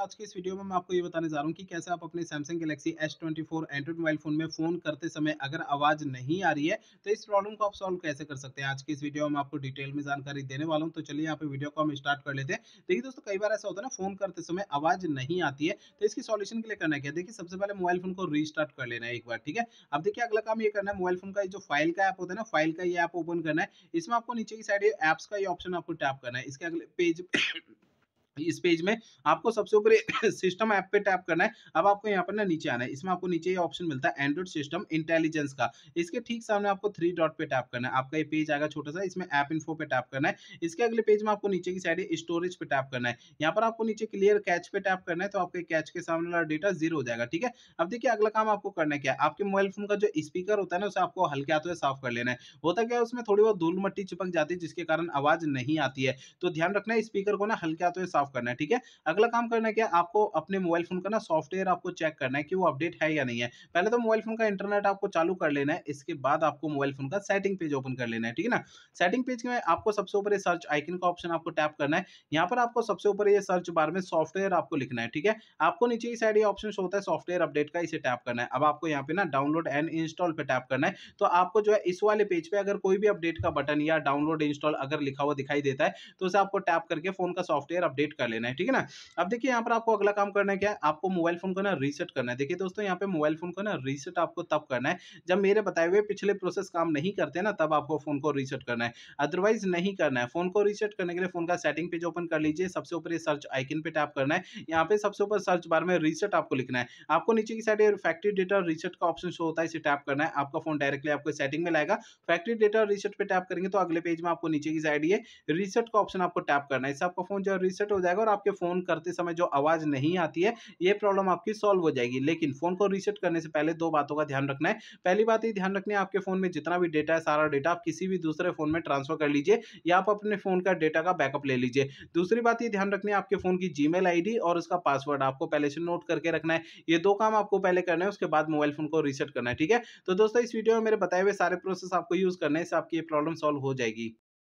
आज के इस वीडियो में मैं आपको ये बताने जा रहा हूँ कि कैसे आप अपने Samsung Galaxy S24 Android mobile phone में फोन करते समय अगर आवाज नहीं आ रही है तो इस प्रॉब्लम को आप सॉल्व कैसे कर सकते हैं आज के इस वीडियो में आपको डिटेल में जानकारी देने वाला हूँ तो चलिए यहाँ पे वीडियो को हम स्टार्ट कर लेते हैं देखिए दोस्तों कई बार ऐसा होता है ना फोन करते समय आवाज नहीं आती है तो इसकी सोल्यूशन के लिए करना क्या देखिए सबसे पहले मोबाइल फोन को रिस्टार्ट कर लेना है एक बार ठीक है अब देखिए अगला काम ये करना है मोबाइल फोन का जो फाइल का ऐप होता है ना फाइल का ये ऐप ओपन करना है इसमें आपको नीचे की साइड एप्स का ये ऑप्शन आपको टैप करना है इसके अगले पेज इस पेज में आपको सबसे ऊपर सिस्टम ऐप पे टैप करना है अब आपको यहाँ पर ना नीचे आना है इसमें आपको नीचे ये ऑप्शन मिलता है एंड्रॉइड सिस्टम इंटेलिजेंस का इसके ठीक सामने आपको थ्री डॉट पे टैप करना है आपका ये पेज आएगा छोटा सा इसमें ऐप इन्फो पे टैप करना है इसके अगले पेज में आपको नीचे की साइड स्टोरेज पे टैप करना है यहाँ पर आपको नीचे क्लियर कैच पे टैप करना है तो आपके कैच के सामने वाला डेटा जीरो हो जाएगा ठीक है अब देखिए अगला काम आपको करना क्या है आपके मोबाइल फोन का जो स्पीकर होता है ना उसे आपको हल्के हाथों से साफ कर लेना है होता क्या है उसमें थोड़ी बहुत धूल मट्टी चिपक जाती है जिसके कारण आवाज नहीं आती है तो ध्यान रखना है स्पीकर को ना हल्के हाथों से साफ साफ करना है ठीक है अगला काम करना क्या आपको अपने मोबाइल फोन का ना सॉफ्टवेयर आपको चेक करना है कि वो अपडेट है या नहीं है पहले तो मोबाइल फोन का इंटरनेट आपको चालू कर लेना है इसके बाद आपको मोबाइल फोन का सेटिंग पेज ओपन कर लेना है ठीक है ना सेटिंग पेज में आपको सबसे ऊपर सर्च आइकन का ऑप्शन आपको टैप करना है यहाँ पर आपको सबसे ऊपर ये सर्च बार में सॉफ्टवेयर आपको लिखना है ठीक है आपको नीचे की साइड ये ऑप्शन होता है सॉफ्टवेयर अपडेट का इसे टैप करना है अब आपको यहाँ पे ना डाउनलोड एंड इंस्टॉल पे टैप करना है तो आपको जो है इस वाले पेज पे अगर कोई भी अपडेट का बटन या डाउनलोड इंस्टॉल अगर लिखा हुआ दिखाई देता है तो उसे आपको टैप करके फोन का सॉफ्टवेयर अपडेट कर लेना है ठीक है ना अब देखिए यहाँ पर आपको अगला काम करना है क्या है आपको मोबाइल फोन को ना रीसेट करना है देखिए दोस्तों यहाँ पे मोबाइल फोन को ना रीसेट आपको तब करना है जब मेरे बताए हुए पिछले प्रोसेस काम नहीं करते ना तब आपको फोन को रीसेट करना है अदरवाइज नहीं करना है फोन को रीसेट करने के लिए फोन का सेटिंग पेज ओपन कर लीजिए सबसे ऊपर सर्च आइकन पे टैप करना है यहाँ पे सबसे ऊपर सर्च बार में रीसेट आपको लिखना है आपको नीचे की साइड फैक्ट्री डेटा रीसेट का ऑप्शन शो होता है इसे टैप करना है आपका फोन डायरेक्टली आपको सेटिंग में लाएगा फैक्ट्री डेटा रीसेट पे टैप करेंगे तो अगले पेज में आपको नीचे की साइड ये रीसेट का ऑप्शन आपको टैप करना है इससे आपका फोन जो रीसेट हो जाएगा और आपके फ़ोन करते समय जो आवाज़ नहीं आती है ये प्रॉब्लम आपकी सॉल्व हो जाएगी लेकिन फ़ोन को रीसेट करने से पहले दो बातों का ध्यान रखना है पहली बात ये ध्यान रखनी है आपके फ़ोन में जितना भी डेटा है सारा डेटा आप किसी भी दूसरे फ़ोन में ट्रांसफ़र कर लीजिए या आप अपने फ़ोन का डेटा का बैकअप ले लीजिए दूसरी बात ये ध्यान रखनी है आपके फ़ोन की जी मेल और उसका पासवर्ड आपको पहले से नोट करके रखना है ये दो काम आपको पहले करना है उसके बाद मोबाइल फ़ोन को रीसेट करना है ठीक है तो दोस्तों इस वीडियो में मेरे बताए हुए सारे प्रोसेस आपको यूज़ करने से आपकी ये प्रॉब्लम सॉल्व हो जाएगी